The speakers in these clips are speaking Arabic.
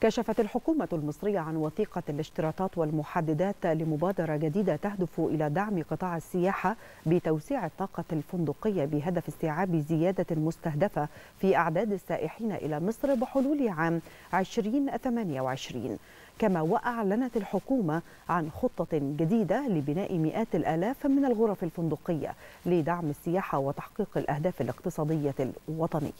كشفت الحكومة المصرية عن وثيقة الاشتراطات والمحددات لمبادرة جديدة تهدف إلى دعم قطاع السياحة بتوسيع الطاقة الفندقية بهدف استيعاب زيادة مستهدفة في أعداد السائحين إلى مصر بحلول عام 2028 كما وأعلنت الحكومة عن خطة جديدة لبناء مئات الآلاف من الغرف الفندقية لدعم السياحة وتحقيق الأهداف الاقتصادية الوطنية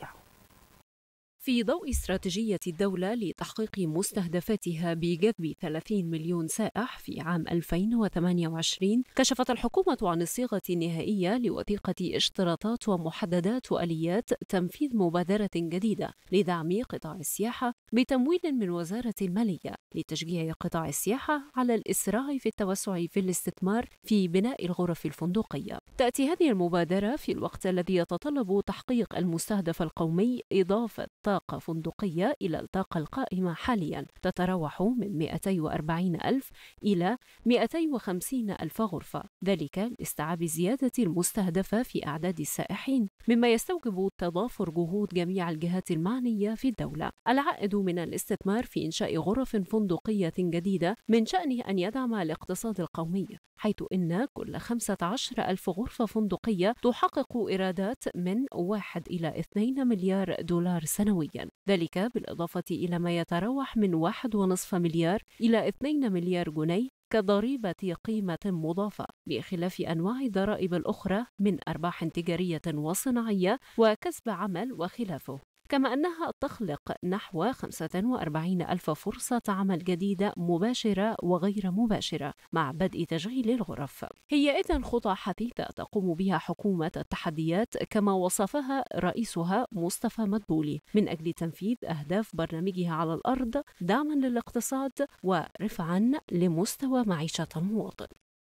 في ضوء استراتيجية الدولة لتحقيق مستهدفاتها بجذب 30 مليون سائح في عام 2028 كشفت الحكومة عن الصيغة النهائية لوثيقة اشتراطات ومحددات وآليات تنفيذ مبادرة جديدة لدعم قطاع السياحة بتمويل من وزارة المالية لتشجيع قطاع السياحة على الإسراع في التوسع في الاستثمار في بناء الغرف الفندقية تأتي هذه المبادرة في الوقت الذي يتطلب تحقيق المستهدف القومي إضافة طاقة فندقية إلى الطاقة القائمة حاليا تتراوح من 240 ألف إلى 250 ألف غرفة ذلك لاستيعاب زيادة المستهدفة في أعداد السائحين مما يستوجب تضافر جهود جميع الجهات المعنية في الدولة العائد من الاستثمار في إنشاء غرف فندقية جديدة من شأنه أن يدعم الاقتصاد القومي حيث إن كل 15 ألف غرفة غرفة فندقية تحقق إيرادات من 1 إلى 2 مليار دولار سنويا ذلك بالإضافة إلى ما يتراوح من 1.5 مليار إلى 2 مليار جنيه كضريبة قيمة مضافة بخلاف أنواع الضرائب الأخرى من أرباح تجارية وصناعية وكسب عمل وخلافه كما أنها تخلق نحو 45 ألف فرصة عمل جديدة مباشرة وغير مباشرة مع بدء تشغيل الغرف هي إذن خطى حثيثة تقوم بها حكومة التحديات كما وصفها رئيسها مصطفى مدبولي من أجل تنفيذ أهداف برنامجها على الأرض دعما للاقتصاد ورفعا لمستوى معيشة المواطن